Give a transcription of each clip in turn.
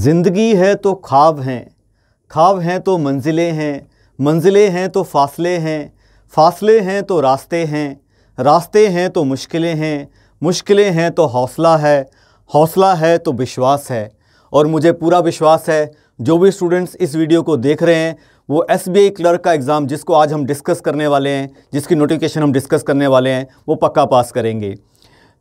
ज़िंदगी है तो ख्वाब हैं ख्वाब हैं तो मंजिलें हैं मंजिलें हैं तो फासले हैं फासले हैं तो रास्ते हैं रास्ते हैं तो मुश्किलें हैं मुश्किलें हैं तो हौसला है हौसला है तो विश्वास है और मुझे पूरा विश्वास है जो भी स्टूडेंट्स इस वीडियो को देख रहे हैं वो एस बी आई क्लर्क का एग्ज़ाम जिसको आज हम डिस्कस करने वाले हैं जिसकी नोटिफिकेशन हम डिस्कस करने वाले हैं वो पक्का पास करेंगे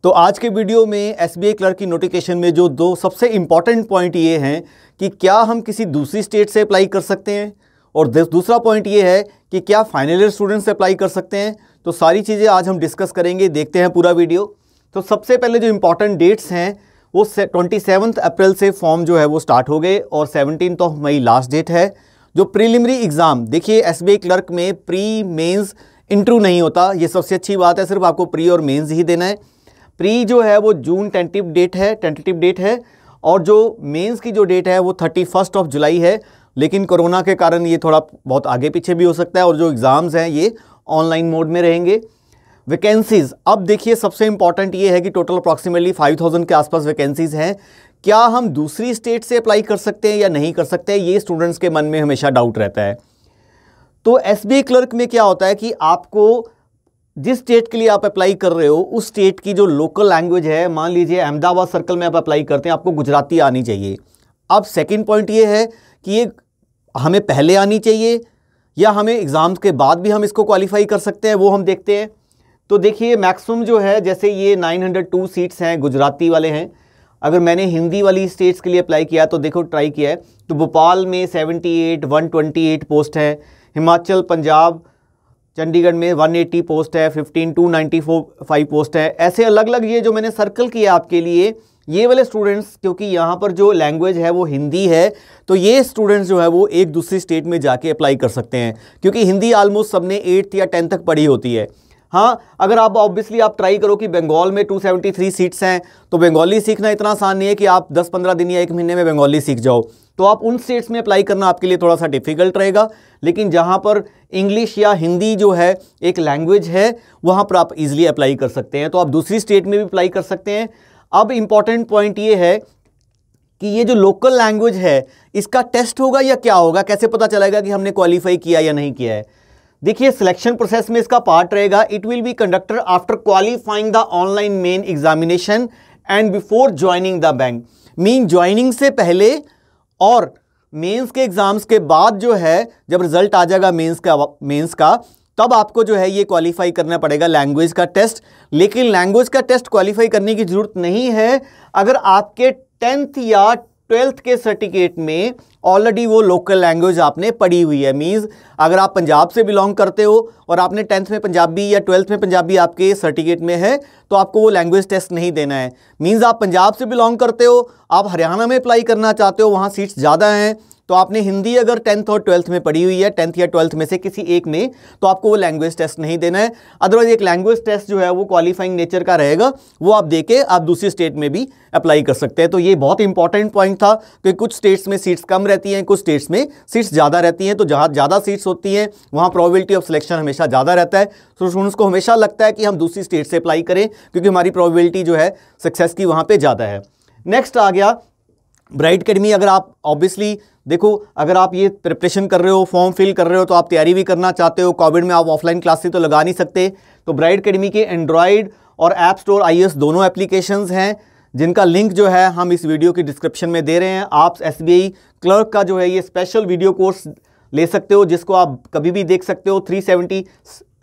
तो आज के वीडियो में एस बी क्लर्क की नोटिफिकेशन में जो दो सबसे इम्पॉर्टेंट पॉइंट ये हैं कि क्या हम किसी दूसरी स्टेट से अप्लाई कर सकते हैं और दूसरा पॉइंट ये है कि क्या फाइनल ईयर स्टूडेंट से अप्लाई कर सकते हैं तो सारी चीज़ें आज हम डिस्कस करेंगे देखते हैं पूरा वीडियो तो सबसे पहले जो इम्पॉर्टेंट डेट्स हैं वो ट्वेंटी सेवन्थ अप्रैल से फॉर्म जो है वो स्टार्ट हो गए और seventeen of May last date है जो प्रीलिमरी एग्ज़ाम देखिए एस क्लर्क में प्री मेंस इंटरव्यू नहीं होता ये सबसे अच्छी बात है सिर्फ आपको प्री और मेंस ही देना है प्री जो है वो जून टेंटिव डेट है टेंटेटिव डेट है और जो मेंस की जो डेट है वो थर्टी फर्स्ट ऑफ जुलाई है लेकिन कोरोना के कारण ये थोड़ा बहुत आगे पीछे भी हो सकता है और जो एग्ज़ाम्स हैं ये ऑनलाइन मोड में रहेंगे वैकेंसीज़ अब देखिए सबसे इम्पॉर्टेंट ये है कि टोटल अप्रॉक्सीमेटली फाइव के आसपास वैकेंसीज़ हैं क्या हम दूसरी स्टेट से अप्लाई कर सकते हैं या नहीं कर सकते ये स्टूडेंट्स के मन में हमेशा डाउट रहता है तो एस क्लर्क में क्या होता है कि आपको जिस स्टेट के लिए आप अप्लाई कर रहे हो उस स्टेट की जो लोकल लैंग्वेज है मान लीजिए अहमदाबाद सर्कल में आप अप्लाई करते हैं आपको गुजराती आनी चाहिए अब सेकंड पॉइंट ये है कि ये हमें पहले आनी चाहिए या हमें एग्ज़ाम्स के बाद भी हम इसको क्वालिफाई कर सकते हैं वो हम देखते हैं तो देखिए मैक्सिमम जो है जैसे ये 902 सीट्स हैं गुजराती वाले हैं अगर मैंने हिंदी वाली स्टेट्स के लिए अप्लाई किया तो देखो ट्राई किया है तो भोपाल में 78 128 पोस्ट हैं हिमाचल पंजाब चंडीगढ़ में 180 पोस्ट है 15 टू 94 पोस्ट है ऐसे अलग अलग ये जो मैंने सर्कल किया आपके लिए ये वाले स्टूडेंट्स क्योंकि यहाँ पर जो लैंग्वेज है वो हिंदी है तो ये स्टूडेंट्स जो है वो एक दूसरी स्टेट में जाके अप्लाई कर सकते हैं क्योंकि हिंदी आलमोस्ट सबने एट्थ या टेंथ तक पढ़ी होती है हाँ अगर आप ऑब्वियसली आप ट्राई करो कि बंगाल में 273 सीट्स हैं तो बंगाली सीखना इतना आसान नहीं है कि आप 10-15 दिन या एक महीने में बंगाली सीख जाओ तो आप उन स्टेट्स में अप्लाई करना आपके लिए थोड़ा सा डिफ़िकल्ट रहेगा लेकिन जहाँ पर इंग्लिश या हिंदी जो है एक लैंग्वेज है वहाँ पर आप इजिली अप्लाई कर सकते हैं तो आप दूसरी स्टेट में भी अप्लाई कर सकते हैं अब इम्पॉर्टेंट पॉइंट ये है कि ये जो लोकल लैंग्वेज है इसका टेस्ट होगा या क्या होगा कैसे पता चलेगा कि हमने क्वालिफाई किया या नहीं किया है देखिए सिलेक्शन प्रोसेस में इसका पार्ट रहेगा it will be conducted after qualifying the online main examination and before joining the bank mean joining से पहले और मेंस के एग्ज़ाम्स के बाद जो है जब रिजल्ट आ जाएगा मेंस का मेंस का तब आपको जो है ये क्वालिफाई करना पड़ेगा लैंग्वेज का टेस्ट लेकिन लैंग्वेज का टेस्ट क्वालिफाई करने की ज़रूरत नहीं है अगर आपके टेंथ या ट्वेल्थ के सर्टिफिकेट में ऑलरेडी वो लोकल लैंग्वेज आपने पढ़ी हुई है मीन्स अगर आप पंजाब से बिलोंग करते हो और आपने टेंथ में पंजाबी या ट्वेल्थ में पंजाबी आपके सर्टिफिकेट में है तो आपको वो लैंग्वेज टेस्ट नहीं देना है मीन्स आप पंजाब से बिलोंग करते हो आप हरियाणा में अप्लाई करना चाहते हो वहाँ सीट्स ज़्यादा हैं तो आपने हिंदी अगर टेंथ और ट्वेल्थ में पढ़ी हुई है टेंथ या ट्वेल्थ में से किसी एक में तो आपको वो लैंग्वेज टेस्ट नहीं देना है अदरवाइज एक लैंग्वेज टेस्ट जो है वो क्वालिफाइंग नेचर का रहेगा वो आप दे के आप दूसरी स्टेट में भी अप्लाई कर सकते हैं तो ये बहुत इंपॉर्टेंट पॉइंट था कि कुछ स्टेट्स में सीट्स कम रहती हैं कुछ स्टेट्स में सीट्स ज़्यादा रहती हैं तो जहाँ ज़्यादा सीट्स होती हैं वहाँ प्रॉबिलिटी ऑफ सिलेक्शन हमेशा ज़्यादा रहता है तो स्टूडेंट्स को हमेशा लगता है कि हम दूसरी स्टेट से अप्लाई करें क्योंकि हमारी प्रॉबिलिटी जो है सक्सेस की वहाँ पर ज़्यादा है नेक्स्ट आ गया ब्राइट अकेडमी अगर आप ऑब्वियसली देखो अगर आप ये प्रिपरेशन कर रहे हो फॉर्म फिल कर रहे हो तो आप तैयारी भी करना चाहते हो कोविड में आप ऑफलाइन क्लासेस तो लगा नहीं सकते तो ब्राइट अकेडमी के एंड्रॉयड और ऐप स्टोर आई दोनों एप्लीकेशन हैं जिनका लिंक जो है हम इस वीडियो की डिस्क्रिप्शन में दे रहे हैं आप एस क्लर्क का जो है ये स्पेशल वीडियो कोर्स ले सकते हो जिसको आप कभी भी देख सकते हो 370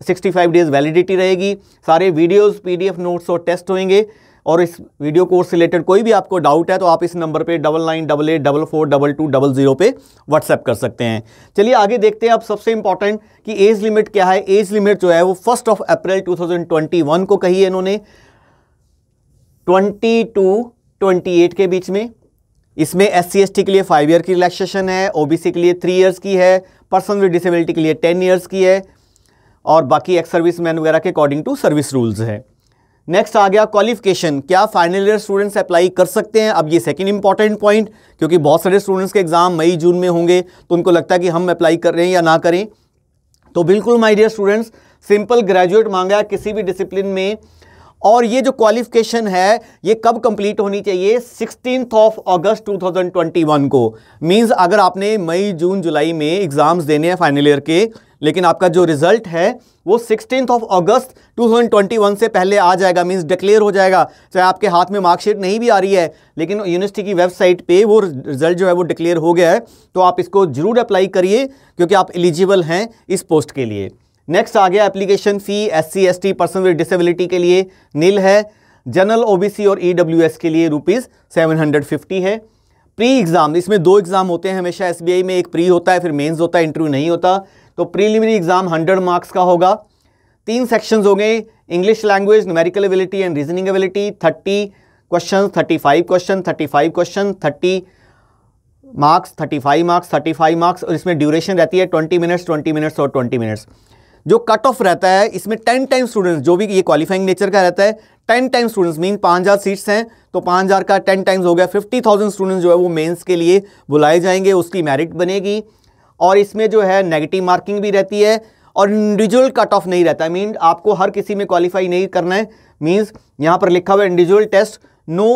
65 डेज़ वैलिडिटी रहेगी सारे वीडियोस पीडीएफ नोट्स और टेस्ट होंगे और इस वीडियो कोर्स रिलेटेड कोई भी आपको डाउट है तो आप इस नंबर पे double nine double eight double four double two double zero पे व्हाट्सएप कर सकते हैं चलिए आगे देखते हैं अब सबसे इंपॉर्टेंट कि एज लिमिट क्या है एज लिमिट जो है वो फर्स्ट ऑफ अप्रैल 2021 को कही है इन्होंने 20 टू 28 के बीच में इसमें एस सी के लिए फाइव ईयर की रिलैक्सेशन है ओबीसी के लिए थ्री ईयर्स की है पर्सन विद डिसेबिलिटी के लिए टेन ईयर्स की है और बाकी एक्स सर्विस मैन वगैरह के अकॉर्डिंग टू सर्विस रूल्स है नेक्स्ट आ गया क्वालिफिकेशन क्या फाइनल ईयर स्टूडेंट्स अप्लाई कर सकते हैं अब ये सेकंड इंपॉर्टेंट पॉइंट क्योंकि बहुत सारे स्टूडेंट्स के एग्ज़ाम मई जून में होंगे तो उनको लगता है कि हम अप्लाई कर रहे हैं या ना करें तो बिल्कुल my dear students simple graduate मांगा किसी भी डिसिप्लिन में और ये जो क्वालिफिकेशन है ये कब कंप्लीट होनी चाहिए सिक्सटीन ऑफ अगस्त 2021 को मींस अगर आपने मई जून जुलाई में एग्ज़ाम्स देने हैं फाइनल ईयर के लेकिन आपका जो रिजल्ट है वो सिक्सटीन ऑफ अगस्त 2021 से पहले आ जाएगा मींस डिक्लेयर हो जाएगा चाहे आपके हाथ में मार्कशीट नहीं भी आ रही है लेकिन यूनिवर्सिटी की वेबसाइट पे वो रिजल्ट जो है वो डिक्लेयर हो गया है तो आप इसको ज़रूर अप्लाई करिए क्योंकि आप एलिजिबल हैं इस पोस्ट के लिए नेक्स्ट आ गया application fee S C S T person with disability के लिए नील है जनरल ओबीसी और ईडब्ल्यूएस e के लिए रुपीज़ सेवन हंड्रेड फिफ्टी है प्री एग्ज़ाम इसमें दो एग्ज़ाम होते हैं हमेशा एसबीआई में एक प्री होता है फिर मेंस होता है इंटरव्यू नहीं होता तो प्रीलिमिनरी एग्ज़ाम हंड्रेड मार्क्स का होगा तीन सेक्शंस हो गए English language numerical ability and reasoning ability thirty question five question five question thirty marks five marks five marks और इसमें ड्यूरेशन रहती है ट्वेंटी मिनट्स ट्वेंटी मिनट्स और ट्वेंटी मिनट्स जो कट ऑफ रहता है इसमें टेन टाइम स्टूडेंट्स जो भी ये क्वालिफाइंग नेचर का रहता है टेन टाइम स्टूडेंट्स मीन पाँच हज़ार सीट्स हैं तो पाँच हज़ार का टेन टाइम्स हो गया फिफ्टी थाउजेंड स्टूडेंट्स जो है वो मेंस के लिए बुलाए जाएंगे उसकी मेरिट बनेगी और इसमें जो है नेगेटिव मार्किंग भी रहती है और इंडिविजुअल कट ऑफ नहीं रहता मीन आपको हर किसी में क्वालिफाई नहीं करना है मीन्स यहाँ पर लिखा हुआ individual test no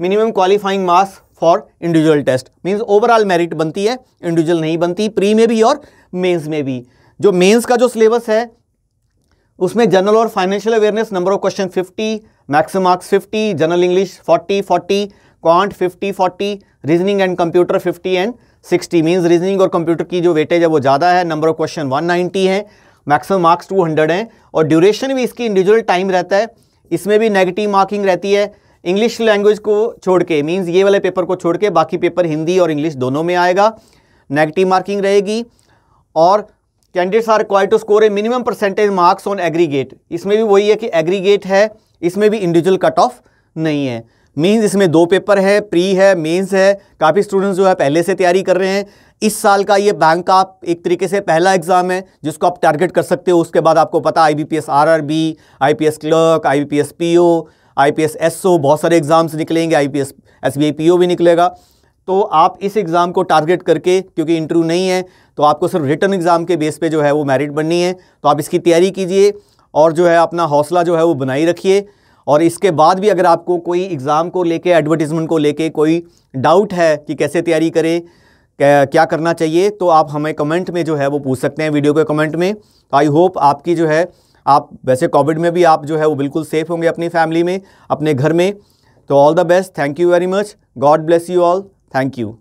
minimum qualifying marks for individual test means overall merit बनती है इंडिविजुअल नहीं बनती प्री में भी और मेन्स में भी जो मेंस का जो सिलेबस है उसमें जनरल और financial awareness number of question 50 maximum marks 50 general English 40 40 quant 50 40 reasoning and computer 50 and 60 means reasoning और कंप्यूटर की जो वेटेज है वो ज़्यादा है नंबर ऑफ क्वेश्चन 190 है मैक्सिमम मार्क्स 200 हैं और ड्यूरेशन भी इसकी इंडिविजुअल टाइम रहता है इसमें भी नेगेटिव मार्किंग रहती है इंग्लिश लैंग्वेज को छोड़ के मीन्स ये वाले पेपर को छोड़ के बाकी पेपर हिंदी और इंग्लिश दोनों में आएगा नेगेटिव मार्किंग रहेगी और candidates are require to score a minimum percentage marks on aggregate इसमें भी वही है कि एग्रीगेट है इसमें भी इंडिविजुअल कट ऑफ नहीं है मीन्स इसमें दो पेपर है प्री है मेन्स है काफ़ी स्टूडेंट्स जो है पहले से तैयारी कर रहे हैं इस साल का ये बैंक का एक तरीके से पहला एग्ज़ाम है जिसको आप टारगेट कर सकते हो उसके बाद आपको पता I B P S R R B I P S clerk I B P S P O I P S S O बहुत सारे एग्ज़ाम्स निकलेंगे I P S S B I P O भी निकलेगा तो आप इस exam को target करके क्योंकि इंटरव्यू नहीं है तो आपको सिर्फ रिटर्न एग्ज़ाम के बेस पे जो है वो मेरिट बननी है तो आप इसकी तैयारी कीजिए और जो है अपना हौसला जो है वो बनाई रखिए और इसके बाद भी अगर आपको कोई एग्ज़ाम को लेके एडवर्टीज़मेंट को लेके कोई डाउट है कि कैसे तैयारी करें क्या करना चाहिए तो आप हमें कमेंट में जो है वो पूछ सकते हैं वीडियो के कमेंट में तो आई होप आपकी जो है आप वैसे कोविड में भी आप जो है वो बिल्कुल सेफ़ होंगे अपनी फैमिली में अपने घर में तो all the best thank you very much God bless you all Thank you.